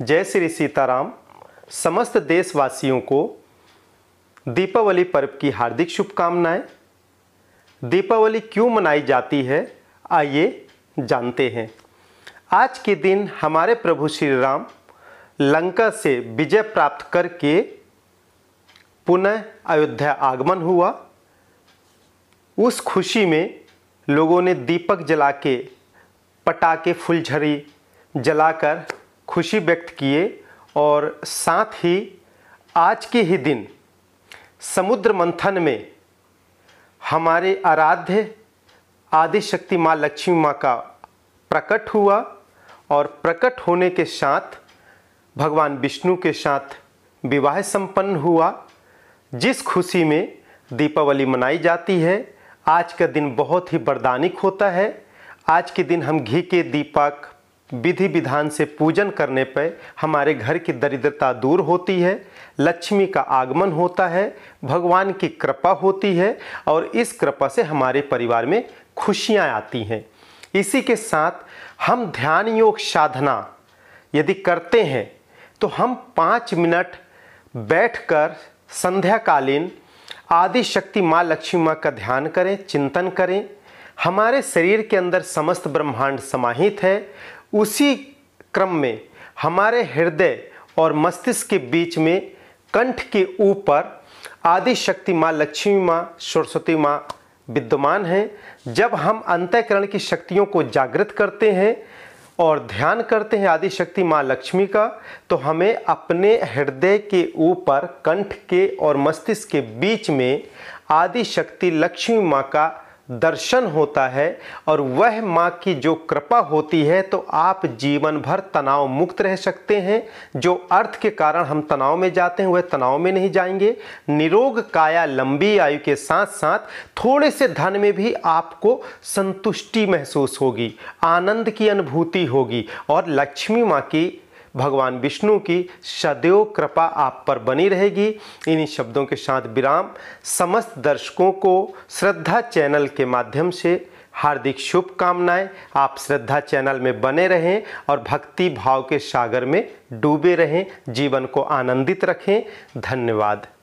जय श्री सीताराम समस्त देशवासियों को दीपावली पर्व की हार्दिक शुभकामनाएं दीपावली क्यों मनाई जाती है आइए जानते हैं आज के दिन हमारे प्रभु श्री राम लंका से विजय प्राप्त करके पुनः अयोध्या आगमन हुआ उस खुशी में लोगों ने दीपक जला के पटाखे फुलझड़ी जलाकर खुशी व्यक्त किए और साथ ही आज के ही दिन समुद्र मंथन में हमारे आराध्य आदिशक्ति माँ लक्ष्मी माँ का प्रकट हुआ और प्रकट होने के साथ भगवान विष्णु के साथ विवाह संपन्न हुआ जिस खुशी में दीपावली मनाई जाती है आज का दिन बहुत ही वरदानिक होता है आज के दिन हम घी के दीपक विधि विधान से पूजन करने पर हमारे घर की दरिद्रता दूर होती है लक्ष्मी का आगमन होता है भगवान की कृपा होती है और इस कृपा से हमारे परिवार में खुशियाँ आती हैं इसी के साथ हम ध्यान योग साधना यदि करते हैं तो हम पाँच मिनट बैठकर संध्याकालीन आदि शक्ति माँ लक्ष्मी माँ का ध्यान करें चिंतन करें हमारे शरीर के अंदर समस्त ब्रह्मांड समाहित है उसी क्रम में हमारे हृदय और मस्तिष्क के बीच में कंठ के ऊपर आदि शक्ति माँ लक्ष्मी माँ सरस्वती माँ विद्यमान हैं जब हम अंतःकरण की शक्तियों को जागृत करते हैं और ध्यान करते हैं आदि शक्ति माँ लक्ष्मी का तो हमें अपने हृदय के ऊपर कंठ के और मस्तिष्क के बीच में आदि शक्ति लक्ष्मी माँ का दर्शन होता है और वह माँ की जो कृपा होती है तो आप जीवन भर तनाव मुक्त रह सकते हैं जो अर्थ के कारण हम तनाव में जाते हैं वह तनाव में नहीं जाएंगे निरोग काया लंबी आयु के साथ साथ थोड़े से धन में भी आपको संतुष्टि महसूस होगी आनंद की अनुभूति होगी और लक्ष्मी माँ की भगवान विष्णु की सदैव कृपा आप पर बनी रहेगी इन्हीं शब्दों के साथ विराम समस्त दर्शकों को श्रद्धा चैनल के माध्यम से हार्दिक शुभकामनाएं आप श्रद्धा चैनल में बने रहें और भक्ति भाव के सागर में डूबे रहें जीवन को आनंदित रखें धन्यवाद